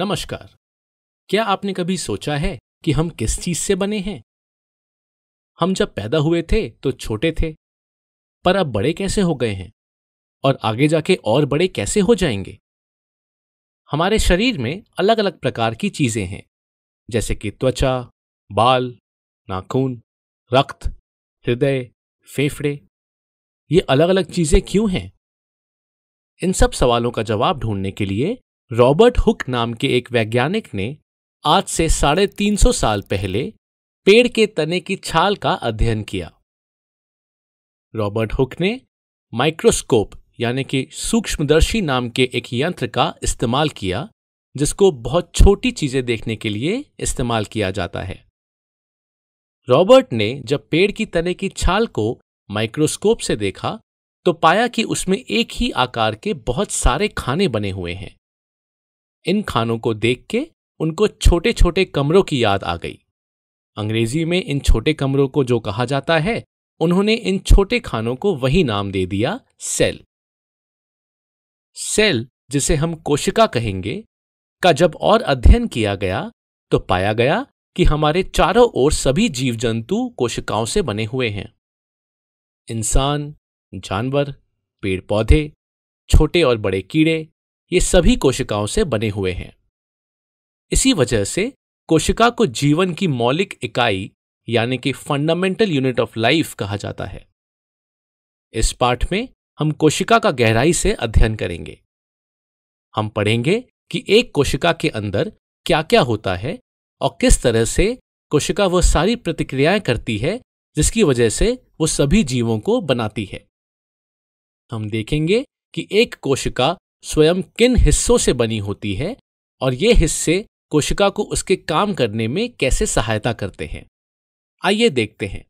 नमस्कार क्या आपने कभी सोचा है कि हम किस चीज से बने हैं हम जब पैदा हुए थे तो छोटे थे पर अब बड़े कैसे हो गए हैं और आगे जाके और बड़े कैसे हो जाएंगे हमारे शरीर में अलग अलग प्रकार की चीजें हैं जैसे कि त्वचा बाल नाखून रक्त हृदय फेफड़े ये अलग अलग चीजें क्यों हैं इन सब सवालों का जवाब ढूंढने के लिए रॉबर्ट हुक नाम के एक वैज्ञानिक ने आज से साढ़े तीन सौ साल पहले पेड़ के तने की छाल का अध्ययन किया रॉबर्ट हुक ने माइक्रोस्कोप यानी कि सूक्ष्मदर्शी नाम के एक यंत्र का इस्तेमाल किया जिसको बहुत छोटी चीजें देखने के लिए इस्तेमाल किया जाता है रॉबर्ट ने जब पेड़ की तने की छाल को माइक्रोस्कोप से देखा तो पाया कि उसमें एक ही आकार के बहुत सारे खाने बने हुए हैं इन खानों को देख के उनको छोटे छोटे कमरों की याद आ गई अंग्रेजी में इन छोटे कमरों को जो कहा जाता है उन्होंने इन छोटे खानों को वही नाम दे दिया सेल सेल जिसे हम कोशिका कहेंगे का जब और अध्ययन किया गया तो पाया गया कि हमारे चारों ओर सभी जीव जंतु कोशिकाओं से बने हुए हैं इंसान जानवर पेड़ पौधे छोटे और बड़े कीड़े ये सभी कोशिकाओं से बने हुए हैं इसी वजह से कोशिका को जीवन की मौलिक इकाई यानी कि फंडामेंटल यूनिट ऑफ लाइफ कहा जाता है इस पाठ में हम कोशिका का गहराई से अध्ययन करेंगे हम पढ़ेंगे कि एक कोशिका के अंदर क्या क्या होता है और किस तरह से कोशिका वह सारी प्रतिक्रियाएं करती है जिसकी वजह से वो सभी जीवों को बनाती है हम देखेंगे कि एक कोशिका स्वयं किन हिस्सों से बनी होती है और ये हिस्से कोशिका को उसके काम करने में कैसे सहायता करते हैं आइए देखते हैं